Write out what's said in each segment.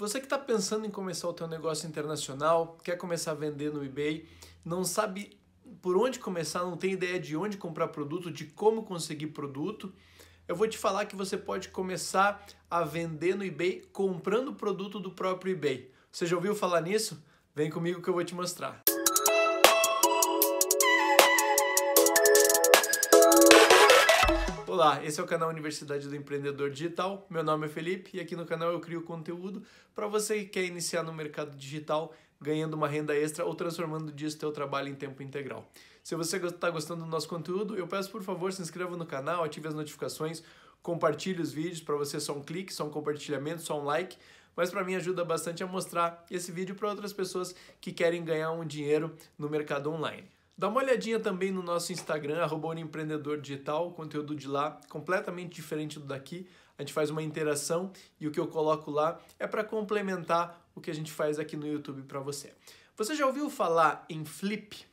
Você que está pensando em começar o teu negócio internacional, quer começar a vender no eBay, não sabe por onde começar, não tem ideia de onde comprar produto, de como conseguir produto, eu vou te falar que você pode começar a vender no eBay comprando produto do próprio eBay. Você já ouviu falar nisso? Vem comigo que eu vou te mostrar. Olá, esse é o canal Universidade do Empreendedor Digital. Meu nome é Felipe e aqui no canal eu crio conteúdo para você que quer iniciar no mercado digital, ganhando uma renda extra ou transformando disso seu trabalho em tempo integral. Se você está gostando do nosso conteúdo, eu peço por favor se inscreva no canal, ative as notificações, compartilhe os vídeos para você é só um clique, só um compartilhamento, só um like. Mas para mim ajuda bastante a mostrar esse vídeo para outras pessoas que querem ganhar um dinheiro no mercado online. Dá uma olhadinha também no nosso Instagram, arroba empreendedor digital, conteúdo de lá completamente diferente do daqui. A gente faz uma interação e o que eu coloco lá é para complementar o que a gente faz aqui no YouTube para você. Você já ouviu falar em flip?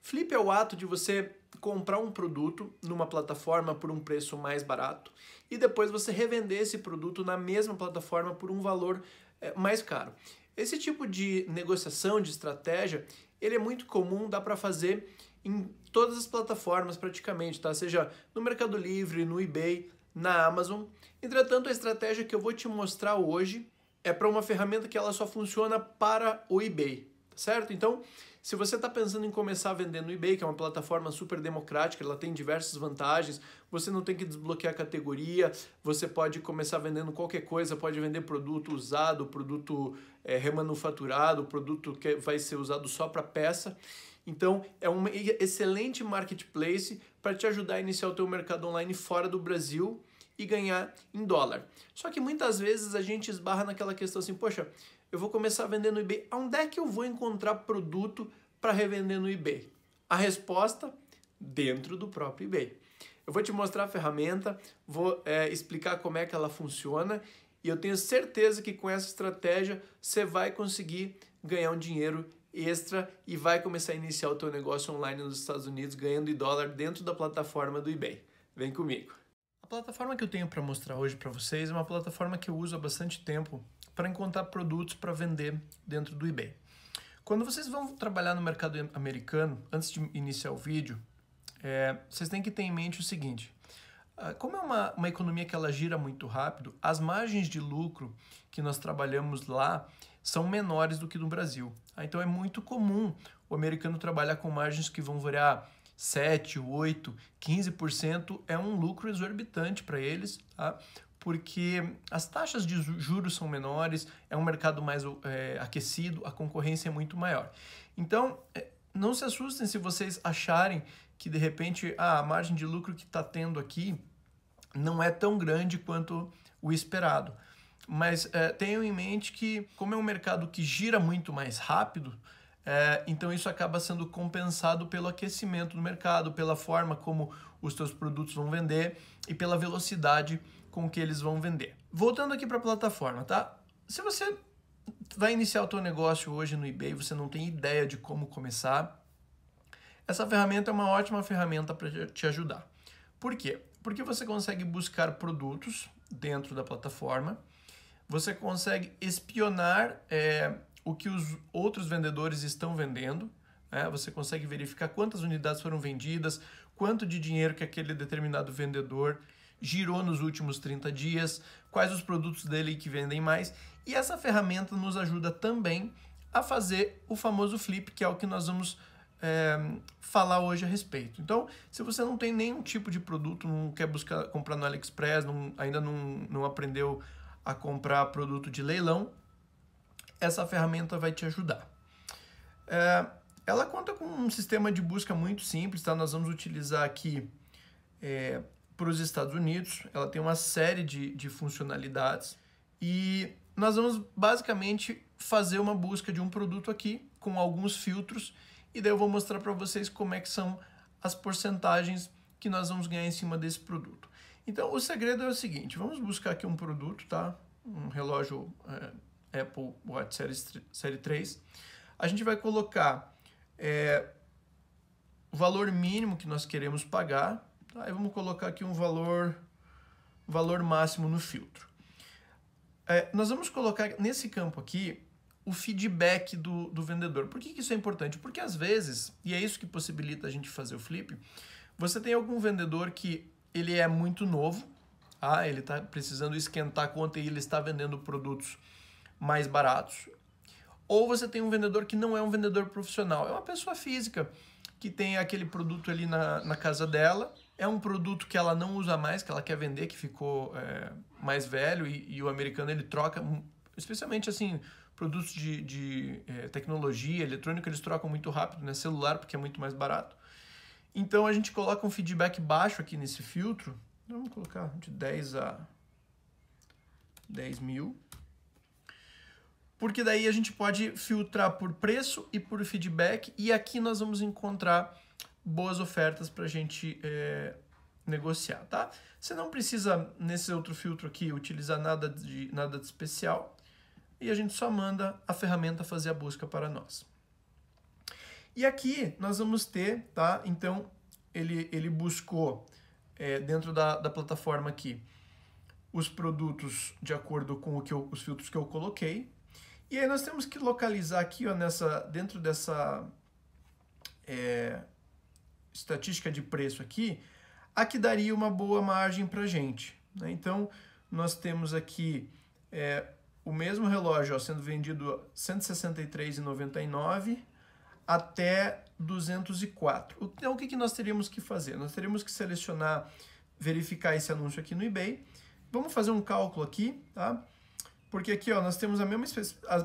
Flip é o ato de você comprar um produto numa plataforma por um preço mais barato e depois você revender esse produto na mesma plataforma por um valor eh, mais caro. Esse tipo de negociação, de estratégia, ele é muito comum, dá para fazer em todas as plataformas praticamente, tá? Seja no Mercado Livre, no eBay, na Amazon. Entretanto, a estratégia que eu vou te mostrar hoje é para uma ferramenta que ela só funciona para o eBay, tá certo? Então, se você está pensando em começar a vender no eBay, que é uma plataforma super democrática, ela tem diversas vantagens, você não tem que desbloquear a categoria, você pode começar vendendo qualquer coisa, pode vender produto usado, produto é, remanufaturado, produto que vai ser usado só para peça. Então, é um excelente marketplace para te ajudar a iniciar o teu mercado online fora do Brasil e ganhar em dólar. Só que muitas vezes a gente esbarra naquela questão assim, poxa, eu vou começar a vender no eBay. Onde é que eu vou encontrar produto para revender no eBay? A resposta, dentro do próprio eBay. Eu vou te mostrar a ferramenta, vou é, explicar como é que ela funciona e eu tenho certeza que com essa estratégia você vai conseguir ganhar um dinheiro extra e vai começar a iniciar o teu negócio online nos Estados Unidos ganhando em dólar dentro da plataforma do eBay. Vem comigo. A plataforma que eu tenho para mostrar hoje para vocês é uma plataforma que eu uso há bastante tempo para encontrar produtos para vender dentro do eBay. Quando vocês vão trabalhar no mercado americano, antes de iniciar o vídeo, é, vocês têm que ter em mente o seguinte: ah, como é uma, uma economia que ela gira muito rápido, as margens de lucro que nós trabalhamos lá são menores do que no Brasil. Ah, então é muito comum o americano trabalhar com margens que vão variar 7, 8, 15% é um lucro exorbitante para eles, tá? porque as taxas de juros são menores, é um mercado mais é, aquecido, a concorrência é muito maior. Então, é, não se assustem se vocês acharem que de repente ah, a margem de lucro que está tendo aqui não é tão grande quanto o esperado. Mas é, tenham em mente que, como é um mercado que gira muito mais rápido, é, então isso acaba sendo compensado pelo aquecimento do mercado, pela forma como os seus produtos vão vender e pela velocidade com o que eles vão vender. Voltando aqui para a plataforma, tá? Se você vai iniciar o teu negócio hoje no eBay, você não tem ideia de como começar, essa ferramenta é uma ótima ferramenta para te ajudar. Por quê? Porque você consegue buscar produtos dentro da plataforma, você consegue espionar é, o que os outros vendedores estão vendendo, né? você consegue verificar quantas unidades foram vendidas, quanto de dinheiro que aquele determinado vendedor girou nos últimos 30 dias, quais os produtos dele que vendem mais. E essa ferramenta nos ajuda também a fazer o famoso flip, que é o que nós vamos é, falar hoje a respeito. Então, se você não tem nenhum tipo de produto, não quer buscar comprar no AliExpress, não, ainda não, não aprendeu a comprar produto de leilão, essa ferramenta vai te ajudar. É, ela conta com um sistema de busca muito simples, tá? Nós vamos utilizar aqui é, para os Estados Unidos. Ela tem uma série de, de funcionalidades e nós vamos basicamente fazer uma busca de um produto aqui com alguns filtros e daí eu vou mostrar para vocês como é que são as porcentagens que nós vamos ganhar em cima desse produto. Então o segredo é o seguinte, vamos buscar aqui um produto, tá? Um relógio é, Apple Watch Série, série 3. A gente vai colocar é, o valor mínimo que nós queremos pagar, Tá? E vamos colocar aqui um valor, valor máximo no filtro. É, nós vamos colocar nesse campo aqui o feedback do, do vendedor. Por que, que isso é importante? Porque às vezes, e é isso que possibilita a gente fazer o flip, você tem algum vendedor que ele é muito novo, ah, ele está precisando esquentar a conta e ele está vendendo produtos mais baratos. Ou você tem um vendedor que não é um vendedor profissional, é uma pessoa física que tem aquele produto ali na, na casa dela. É um produto que ela não usa mais, que ela quer vender, que ficou é, mais velho e, e, o americano ele troca, hum, especialmente assim, produtos de, de é, tecnologia, eletrônica, eles trocam muito rápido, né? Celular, porque é muito mais barato. Então a gente coloca um feedback baixo aqui nesse filtro. Vamos colocar de 10 a 10 mil porque daí a gente pode filtrar por preço e por feedback, e aqui nós vamos encontrar boas ofertas para a gente é, negociar, tá? Você não precisa, nesse outro filtro aqui, utilizar nada de, nada de especial, e a gente só manda a ferramenta fazer a busca para nós. E aqui nós vamos ter, tá? Então, ele, ele buscou é, dentro da, da plataforma aqui os produtos de acordo com o que eu, os filtros que eu coloquei, e aí nós temos que localizar aqui, ó, nessa, dentro dessa é, estatística de preço aqui, a que daria uma boa margem para a gente. Né? Então, nós temos aqui é, o mesmo relógio ó, sendo vendido R$ 163,99 até 204. Então, o que, que nós teríamos que fazer? Nós teríamos que selecionar, verificar esse anúncio aqui no eBay. Vamos fazer um cálculo aqui, tá? Porque aqui ó, nós temos a mesma,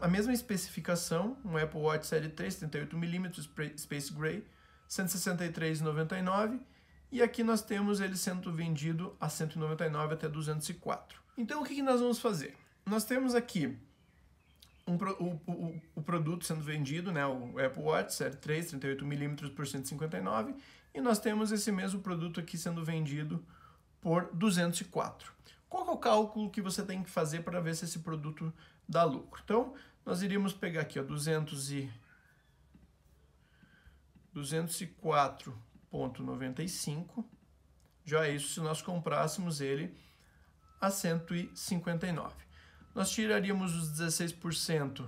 a mesma especificação, um Apple Watch Série 3, 38mm Space Gray, 163,99 e aqui nós temos ele sendo vendido a 199 até 204. Então o que, que nós vamos fazer? Nós temos aqui um, o, o, o, produto sendo vendido, né, o Apple Watch Série 3, 38mm por 159 e nós temos esse mesmo produto aqui sendo vendido por 204 qual é o cálculo que você tem que fazer para ver se esse produto dá lucro? Então, nós iríamos pegar aqui, ó, 200 e 204,95. Já é isso se nós comprássemos ele a 159. Nós tiraríamos os 16%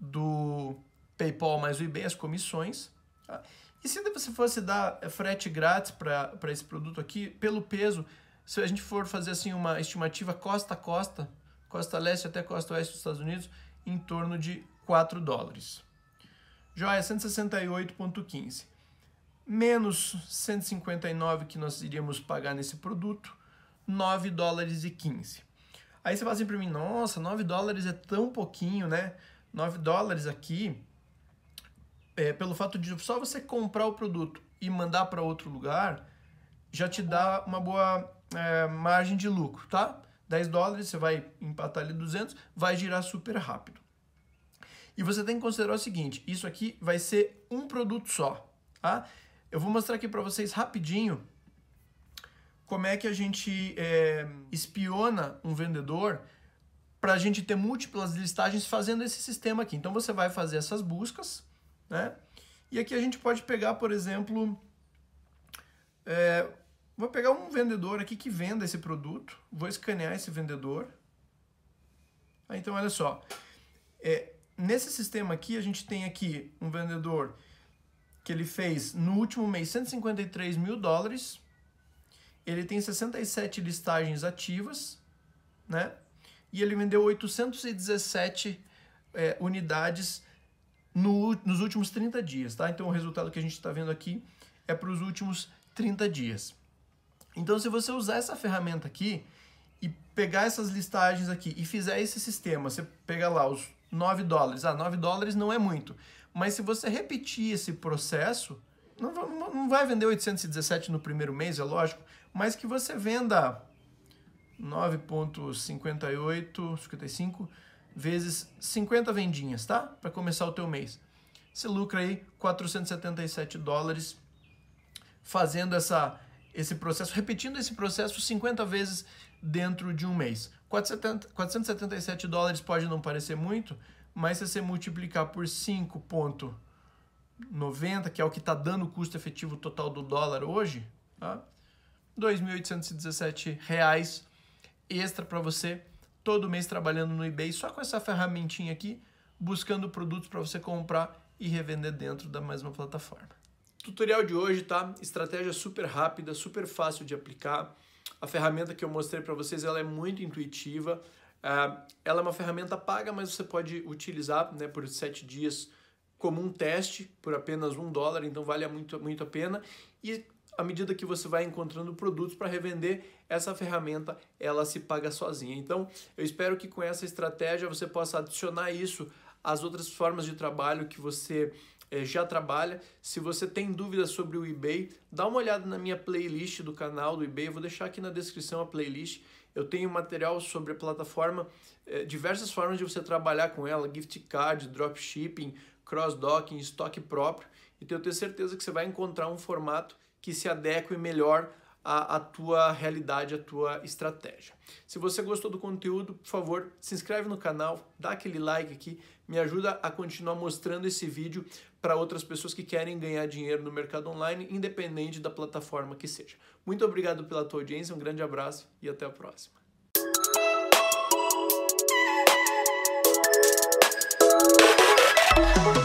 do PayPal mais o eBay as comissões. Tá? E se você fosse dar frete grátis para esse produto aqui, pelo peso, se a gente for fazer assim uma estimativa costa a costa, costa leste até costa oeste dos Estados Unidos, em torno de 4 dólares. Joia, 168,15. Menos 159 que nós iríamos pagar nesse produto, 9 dólares e 15. Aí você fala assim para mim, nossa, 9 dólares é tão pouquinho, né? 9 dólares aqui, é, pelo fato de só você comprar o produto e mandar para outro lugar, já te dá uma boa é, margem de lucro, tá? 10 dólares, você vai empatar ali 200, vai girar super rápido. E você tem que considerar o seguinte, isso aqui vai ser um produto só, tá? Eu vou mostrar aqui para vocês rapidinho como é que a gente é, espiona um vendedor para a gente ter múltiplas listagens fazendo esse sistema aqui. Então você vai fazer essas buscas, né? E aqui a gente pode pegar, por exemplo, é, Vou pegar um vendedor aqui que venda esse produto, vou escanear esse vendedor. Ah, então, olha só. É, nesse sistema aqui, a gente tem aqui um vendedor que ele fez no último mês 153 mil dólares. Ele tem 67 listagens ativas, né? E ele vendeu 817 é, unidades no, nos últimos 30 dias, tá? Então, o resultado que a gente está vendo aqui é para os últimos 30 dias. Então, se você usar essa ferramenta aqui e pegar essas listagens aqui e fizer esse sistema, você pega lá os 9 dólares. Ah, 9 dólares não é muito. Mas se você repetir esse processo, não, não vai vender 817 no primeiro mês, é lógico, mas que você venda 9.58,55 vezes 50 vendinhas, tá? Para começar o teu mês. Você lucra aí 477 dólares fazendo essa esse processo, repetindo esse processo 50 vezes dentro de um mês. 470, 477 dólares pode não parecer muito, mas se você multiplicar por 5,90, que é o que está dando o custo efetivo total do dólar hoje, tá? R$ 2.817 extra para você todo mês trabalhando no eBay só com essa ferramentinha aqui, buscando produtos para você comprar e revender dentro da mesma plataforma. Tutorial de hoje, tá? Estratégia super rápida, super fácil de aplicar. A ferramenta que eu mostrei para vocês, ela é muito intuitiva. É, ela é uma ferramenta paga, mas você pode utilizar né, por sete dias como um teste por apenas um dólar, então vale muito, muito a pena. E à medida que você vai encontrando produtos para revender, essa ferramenta ela se paga sozinha. Então, eu espero que com essa estratégia você possa adicionar isso às outras formas de trabalho que você eh, já trabalha. Se você tem dúvidas sobre o eBay, dá uma olhada na minha playlist do canal do eBay. Eu vou deixar aqui na descrição a playlist. Eu tenho material sobre a plataforma, eh, diversas formas de você trabalhar com ela, gift card, dropshipping, cross-docking, estoque próprio. Então eu tenho certeza que você vai encontrar um formato que se adeque melhor a, a, tua realidade, a tua estratégia. Se você gostou do conteúdo, por favor, se inscreve no canal, dá aquele like aqui, me ajuda a continuar mostrando esse vídeo para outras pessoas que querem ganhar dinheiro no mercado online, independente da plataforma que seja. Muito obrigado pela tua audiência, um grande abraço e até a próxima. Thank you.